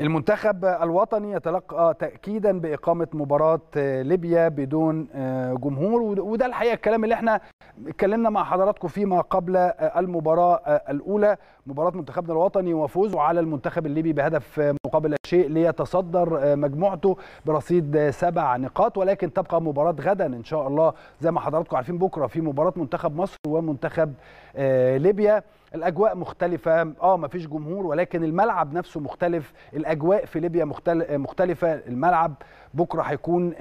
المنتخب الوطني يتلقى تأكيدا بإقامة مباراة آه، ليبيا بدون آه، جمهور وده الحقيقة الكلام اللي احنا اتكلمنا مع حضراتكم فيما قبل آه، المباراة آه، الأولى مباراة منتخبنا الوطني وفوزه على المنتخب الليبي بهدف آه، مقابل شيء ليتصدر مجموعته برصيد سبع نقاط ولكن تبقى مباراة غدا إن شاء الله زي ما حضراتكم عارفين بكرة في مباراة منتخب مصر ومنتخب ليبيا الاجواء مختلفه اه مفيش جمهور ولكن الملعب نفسه مختلف الاجواء في ليبيا مختلفه الملعب بكره هيكون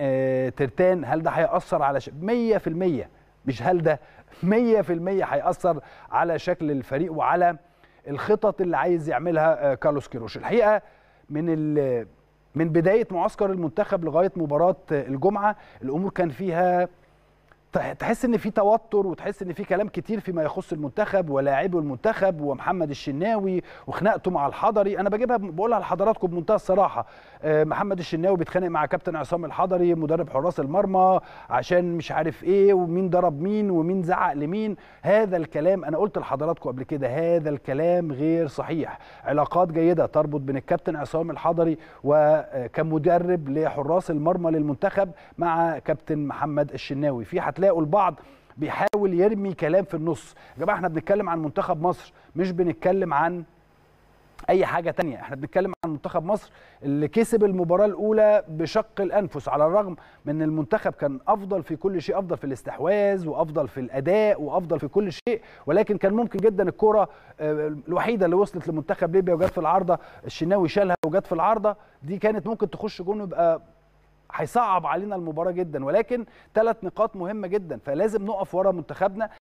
ترتان هل ده هياثر على 100% مش هل ده 100% هيأثر على شكل الفريق وعلى الخطط اللي عايز يعملها آه، كارلوس كيروش الحقيقه من من بدايه معسكر المنتخب لغايه مباراه آه، الجمعه الامور كان فيها تحس ان في توتر وتحس ان في كلام كتير فيما يخص المنتخب ولاعبي المنتخب ومحمد الشناوي وخناقته مع الحضري انا بجيبها بقولها لحضراتكم بمنتهى الصراحه آه، محمد الشناوي بيتخانق مع كابتن عصام الحضري مدرب حراس المرمى عشان مش عارف ايه ومين ضرب مين ومين زعق لمين هذا الكلام انا قلت لحضراتكم قبل كده هذا الكلام غير صحيح علاقات جيده تربط بين الكابتن عصام الحضري وكمدرب آه، لحراس المرمى للمنتخب مع كابتن محمد الشناوي في هتلاقوا البعض بيحاول يرمي كلام في النص يا جماعه احنا بنتكلم عن منتخب مصر مش بنتكلم عن اي حاجه تانية احنا بنتكلم عن منتخب مصر اللي كسب المباراه الاولى بشق الانفس على الرغم من المنتخب كان افضل في كل شيء افضل في الاستحواذ وافضل في الاداء وافضل في كل شيء ولكن كان ممكن جدا الكره آه، الوحيده اللي وصلت لمنتخب ليبيا وجت في العارضه الشناوي شالها وجت في العارضه دي كانت ممكن تخش جون ويبقى هيصعب علينا المباراه جدا ولكن ثلاث نقاط مهمه جدا فلازم نقف ورا منتخبنا